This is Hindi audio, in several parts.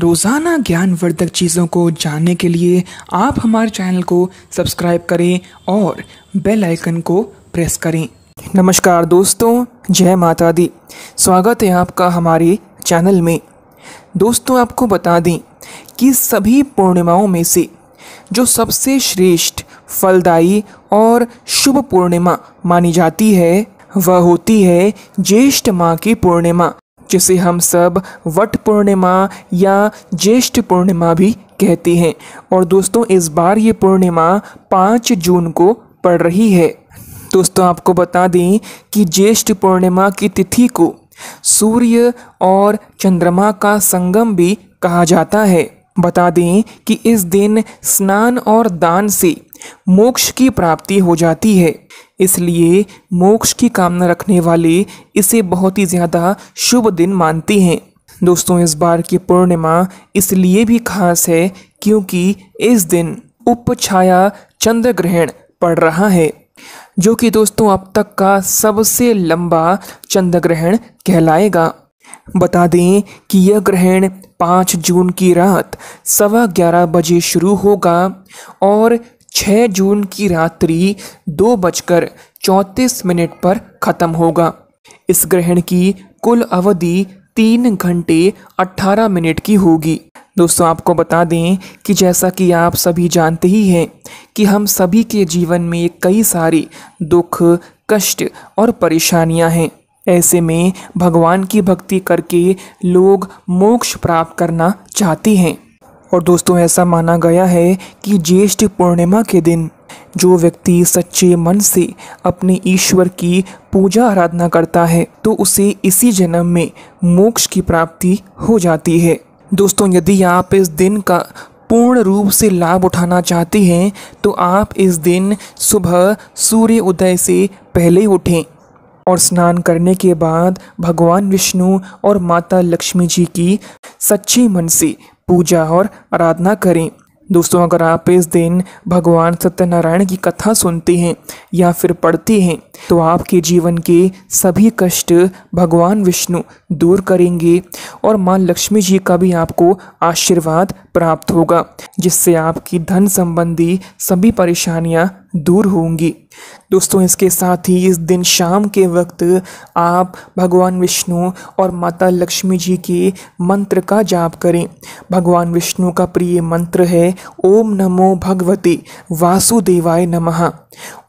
रोज़ाना ज्ञानवर्धक चीज़ों को जानने के लिए आप हमारे चैनल को सब्सक्राइब करें और बेल आइकन को प्रेस करें नमस्कार दोस्तों जय माता दी स्वागत है आपका हमारे चैनल में दोस्तों आपको बता दें कि सभी पूर्णिमाओं में से जो सबसे श्रेष्ठ फलदायी और शुभ पूर्णिमा मानी जाती है वह होती है ज्येष्ठ माँ की पूर्णिमा जिसे हम सब वट पूर्णिमा या ज्येष्ठ पूर्णिमा भी कहते हैं और दोस्तों इस बार ये पूर्णिमा पाँच जून को पड़ रही है दोस्तों आपको बता दें कि ज्येष्ठ पूर्णिमा की तिथि को सूर्य और चंद्रमा का संगम भी कहा जाता है बता दें कि इस दिन स्नान और दान से मोक्ष की प्राप्ति हो जाती है इसलिए मोक्ष की कामना रखने वाले इसे बहुत ही ज़्यादा शुभ दिन मानते हैं दोस्तों इस बार की पूर्णिमा इसलिए भी खास है क्योंकि इस दिन उपछाया चंद्र ग्रहण पड़ रहा है जो कि दोस्तों अब तक का सबसे लंबा चंद्र ग्रहण कहलाएगा बता दें कि यह ग्रहण 5 जून की रात सवा ग्यारह बजे शुरू होगा और 6 जून की रात्रि दो बजकर चौंतीस मिनट पर ख़त्म होगा इस ग्रहण की कुल अवधि तीन घंटे अट्ठारह मिनट की होगी दोस्तों आपको बता दें कि जैसा कि आप सभी जानते ही हैं कि हम सभी के जीवन में कई सारे दुख कष्ट और परेशानियां हैं ऐसे में भगवान की भक्ति करके लोग मोक्ष प्राप्त करना चाहते हैं और दोस्तों ऐसा माना गया है कि ज्येष्ठ पूर्णिमा के दिन जो व्यक्ति सच्चे मन से अपने ईश्वर की पूजा आराधना करता है तो उसे इसी जन्म में मोक्ष की प्राप्ति हो जाती है दोस्तों यदि आप इस दिन का पूर्ण रूप से लाभ उठाना चाहते हैं तो आप इस दिन सुबह सूर्य उदय से पहले उठें और स्नान करने के बाद भगवान विष्णु और माता लक्ष्मी जी की सच्चे मन से पूजा और आराधना करें दोस्तों अगर आप इस दिन भगवान सत्यनारायण की कथा सुनते हैं या फिर पढ़ते हैं तो आपके जीवन के सभी कष्ट भगवान विष्णु दूर करेंगे और माँ लक्ष्मी जी का भी आपको आशीर्वाद प्राप्त होगा जिससे आपकी धन संबंधी सभी परेशानियाँ दूर होंगी दोस्तों इसके साथ ही इस दिन शाम के वक्त आप भगवान विष्णु और माता लक्ष्मी जी के मंत्र का जाप करें भगवान विष्णु का प्रिय मंत्र है ओम नमो भगवते वासुदेवाय नमः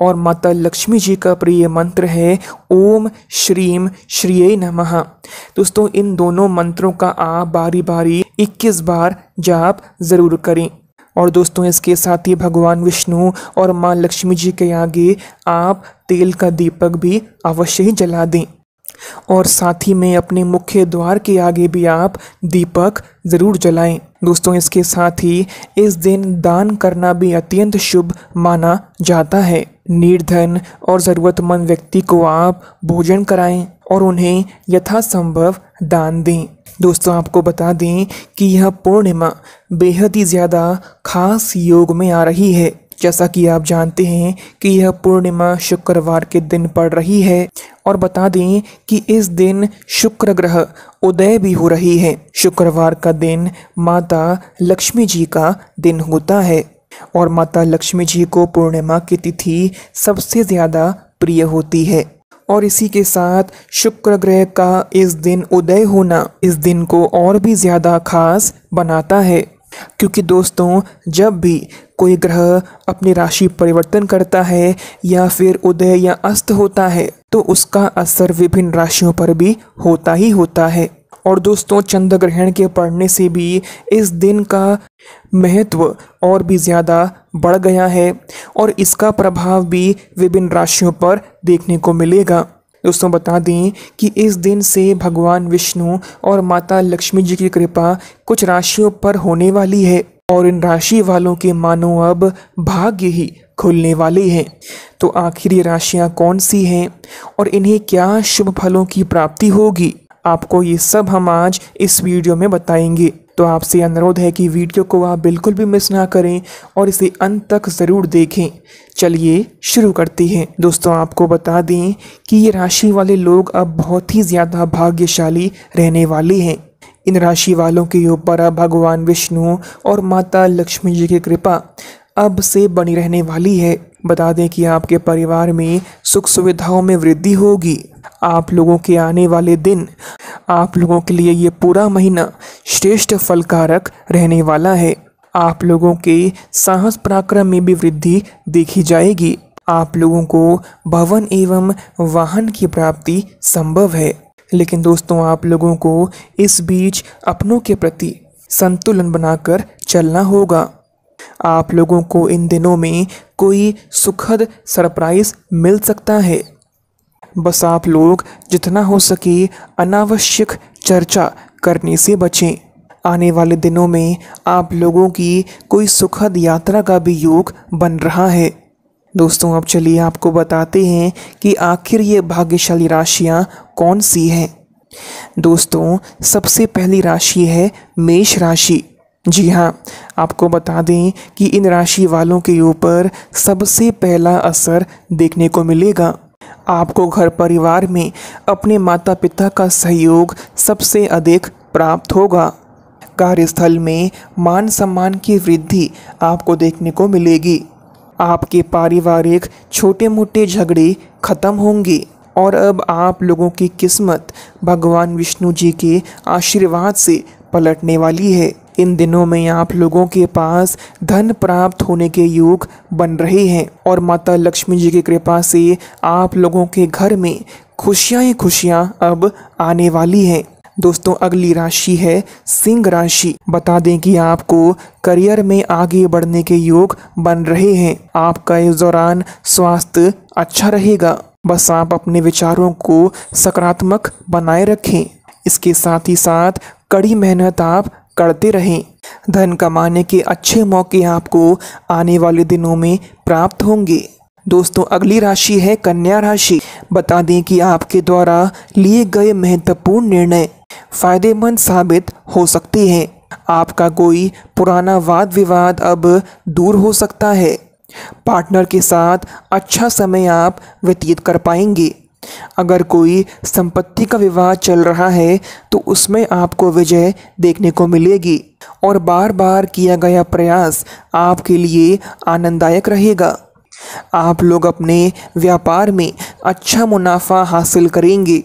और माता लक्ष्मी जी का प्रिय मंत्र है ओम श्रीम श्रिय नमः दोस्तों इन दोनों मंत्रों का आप बारी बारी इक्कीस बार जाप ज़रूर करें और दोस्तों इसके साथ ही भगवान विष्णु और माँ लक्ष्मी जी के आगे आप तेल का दीपक भी अवश्य ही जला दें और साथ ही में अपने मुख्य द्वार के आगे भी आप दीपक ज़रूर जलाएं दोस्तों इसके साथ ही इस दिन दान करना भी अत्यंत शुभ माना जाता है निर्धन और ज़रूरतमंद व्यक्ति को आप भोजन कराएं और उन्हें यथासंभव दान दें दोस्तों आपको बता दें कि यह पूर्णिमा बेहद ही ज़्यादा खास योग में आ रही है जैसा कि आप जानते हैं कि यह पूर्णिमा शुक्रवार के दिन पड़ रही है और बता दें कि इस दिन शुक्र ग्रह उदय भी हो रही है शुक्रवार का दिन माता लक्ष्मी जी का दिन होता है और माता लक्ष्मी जी को पूर्णिमा की तिथि सबसे ज़्यादा प्रिय होती है और इसी के साथ शुक्र ग्रह का इस दिन उदय होना इस दिन को और भी ज़्यादा खास बनाता है क्योंकि दोस्तों जब भी कोई ग्रह अपनी राशि परिवर्तन करता है या फिर उदय या अस्त होता है तो उसका असर विभिन्न राशियों पर भी होता ही होता है और दोस्तों चंद्र ग्रहण के पड़ने से भी इस दिन का महत्व और भी ज़्यादा बढ़ गया है और इसका प्रभाव भी विभिन्न राशियों पर देखने को मिलेगा दोस्तों बता दें कि इस दिन से भगवान विष्णु और माता लक्ष्मी जी की कृपा कुछ राशियों पर होने वाली है और इन राशि वालों के मानो अब भाग्य ही खुलने वाले हैं तो आखिर ये राशियाँ कौन सी हैं और इन्हें क्या शुभ फलों की प्राप्ति होगी आपको ये सब हम आज इस वीडियो में बताएंगे तो आपसे अनुरोध है कि वीडियो को आप बिल्कुल भी मिस ना करें और इसे अंत तक ज़रूर देखें चलिए शुरू करते हैं दोस्तों आपको बता दें कि ये राशि वाले लोग अब बहुत ही ज़्यादा भाग्यशाली रहने वाले हैं इन राशि वालों के ऊपर अब भगवान विष्णु और माता लक्ष्मी जी की कृपा अब से बनी रहने वाली है बता दें कि आपके परिवार में सुख सुविधाओं में वृद्धि होगी आप लोगों के आने वाले दिन आप लोगों के लिए ये पूरा महीना श्रेष्ठ फलकारक रहने वाला है आप लोगों के साहस पराक्रम में भी वृद्धि देखी जाएगी आप लोगों को भवन एवं वाहन की प्राप्ति संभव है लेकिन दोस्तों आप लोगों को इस बीच अपनों के प्रति संतुलन बनाकर चलना होगा आप लोगों को इन दिनों में कोई सुखद सरप्राइज़ मिल सकता है बस आप लोग जितना हो सके अनावश्यक चर्चा करने से बचें आने वाले दिनों में आप लोगों की कोई सुखद यात्रा का भी योग बन रहा है दोस्तों अब चलिए आपको बताते हैं कि आखिर ये भाग्यशाली राशियाँ कौन सी हैं दोस्तों सबसे पहली राशि है मेष राशि जी हाँ आपको बता दें कि इन राशि वालों के ऊपर सबसे पहला असर देखने को मिलेगा आपको घर परिवार में अपने माता पिता का सहयोग सबसे अधिक प्राप्त होगा कार्यस्थल में मान सम्मान की वृद्धि आपको देखने को मिलेगी आपके पारिवारिक छोटे मोटे झगड़े खत्म होंगे और अब आप लोगों की किस्मत भगवान विष्णु जी के आशीर्वाद से पलटने वाली है इन दिनों में आप लोगों के पास धन प्राप्त होने के योग बन रहे हैं और माता लक्ष्मी जी की कृपा से आप लोगों के घर में खुशियाँ ही खुशियाँ अब आने वाली हैं दोस्तों अगली राशि है सिंह राशि बता दें कि आपको करियर में आगे बढ़ने के योग बन रहे हैं आपका इस दौरान स्वास्थ्य अच्छा रहेगा बस आप अपने विचारों को सकारात्मक बनाए रखें इसके साथ ही साथ कड़ी मेहनत आप करते रहें धन कमाने के अच्छे मौके आपको आने वाले दिनों में प्राप्त होंगे दोस्तों अगली राशि है कन्या राशि बता दें कि आपके द्वारा लिए गए महत्वपूर्ण निर्णय फायदेमंद साबित हो सकते हैं आपका कोई पुराना वाद विवाद अब दूर हो सकता है पार्टनर के साथ अच्छा समय आप व्यतीत कर पाएंगे अगर कोई संपत्ति का विवाह चल रहा है तो उसमें आपको विजय देखने को मिलेगी और बार बार किया गया प्रयास आपके लिए आनंददायक रहेगा आप लोग अपने व्यापार में अच्छा मुनाफा हासिल करेंगे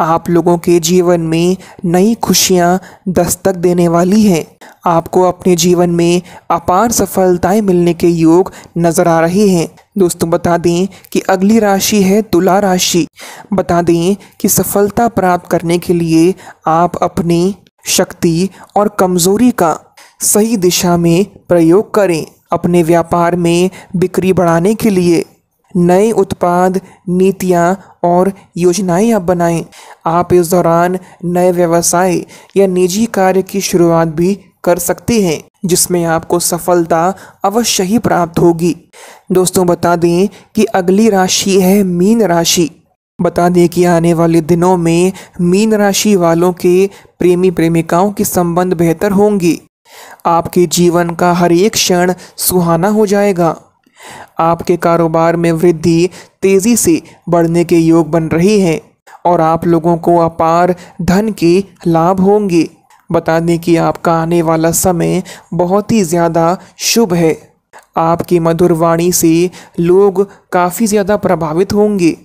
आप लोगों के जीवन में नई खुशियाँ दस्तक देने वाली हैं आपको अपने जीवन में अपार सफलताएं मिलने के योग नज़र आ रहे हैं दोस्तों बता दें कि अगली राशि है तुला राशि बता दें कि सफलता प्राप्त करने के लिए आप अपनी शक्ति और कमज़ोरी का सही दिशा में प्रयोग करें अपने व्यापार में बिक्री बढ़ाने के लिए नए उत्पाद नीतियाँ और योजनाएं आप बनाएं आप इस दौरान नए व्यवसाय या निजी कार्य की शुरुआत भी कर सकते हैं जिसमें आपको सफलता अवश्य ही प्राप्त होगी दोस्तों बता दें कि अगली राशि है मीन राशि बता दें कि आने वाले दिनों में मीन राशि वालों के प्रेमी प्रेमिकाओं के संबंध बेहतर होंगे आपके जीवन का हर एक क्षण सुहाना हो जाएगा आपके कारोबार में वृद्धि तेज़ी से बढ़ने के योग बन रही है और आप लोगों को अपार धन के लाभ होंगे बता दें कि आपका आने वाला समय बहुत ही ज़्यादा शुभ है आपकी मधुर वाणी से लोग काफ़ी ज़्यादा प्रभावित होंगे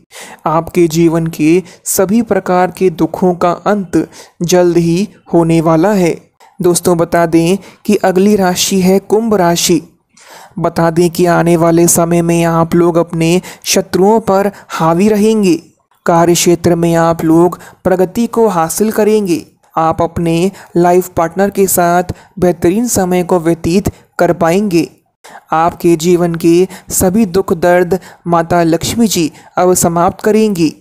आपके जीवन के सभी प्रकार के दुखों का अंत जल्द ही होने वाला है दोस्तों बता दें कि अगली राशि है कुंभ राशि बता दें कि आने वाले समय में आप लोग अपने शत्रुओं पर हावी रहेंगे कार्य क्षेत्र में आप लोग प्रगति को हासिल करेंगे आप अपने लाइफ पार्टनर के साथ बेहतरीन समय को व्यतीत कर पाएंगे आपके जीवन के सभी दुख दर्द माता लक्ष्मी जी अब समाप्त करेंगी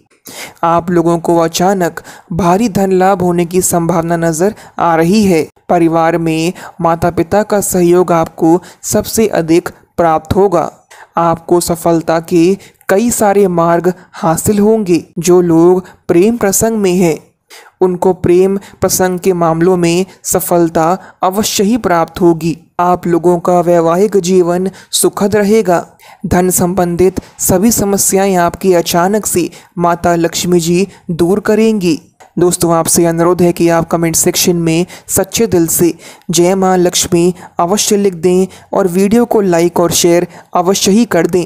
आप लोगों को अचानक भारी धन लाभ होने की संभावना नजर आ रही है परिवार में माता पिता का सहयोग आपको सबसे अधिक प्राप्त होगा आपको सफलता के कई सारे मार्ग हासिल होंगे जो लोग प्रेम प्रसंग में हैं उनको प्रेम प्रसंग के मामलों में सफलता अवश्य ही प्राप्त होगी आप लोगों का वैवाहिक जीवन सुखद रहेगा धन संबंधित सभी समस्याएं आपकी अचानक से माता लक्ष्मी जी दूर करेंगी दोस्तों आपसे अनुरोध है कि आप कमेंट सेक्शन में सच्चे दिल से जय माँ लक्ष्मी अवश्य लिख दें और वीडियो को लाइक और शेयर अवश्य ही कर दें